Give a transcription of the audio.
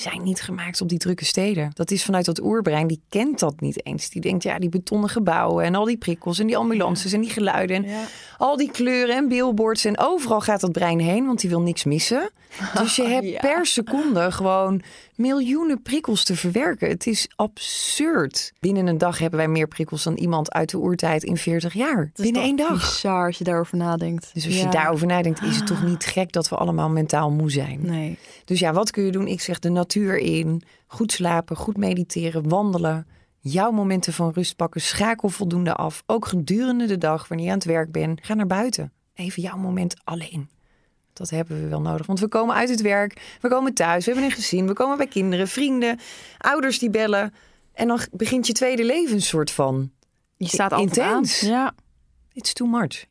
zijn niet gemaakt op die drukke steden. Dat is vanuit dat oerbrein, die kent dat niet eens. Die denkt, ja, die betonnen gebouwen en al die prikkels en die ambulances en die geluiden en al die kleuren en billboards. En overal gaat dat brein heen, want die wil niks missen. Dus je hebt per seconde gewoon miljoenen prikkels te verwerken. Het is absurd. Binnen een dag hebben wij meer prikkels dan iemand uit de oertijd in 40 jaar. Binnen één dag. Bizar als je daarover nadenkt. Dus als je daarover nadenkt, is het toch ah. niet gek dat we allemaal mentaal moe zijn. Nee. Dus ja, wat kun je doen? Ik zeg de natuur in. Goed slapen, goed mediteren, wandelen. Jouw momenten van rust pakken. Schakel voldoende af. Ook gedurende de dag, wanneer je aan het werk bent, ga naar buiten. Even jouw moment alleen. Dat hebben we wel nodig. Want we komen uit het werk, we komen thuis, we hebben een gezin, we komen bij kinderen, vrienden, ouders die bellen. En dan begint je tweede leven soort van. Je staat al Intens. Ja. It's too much.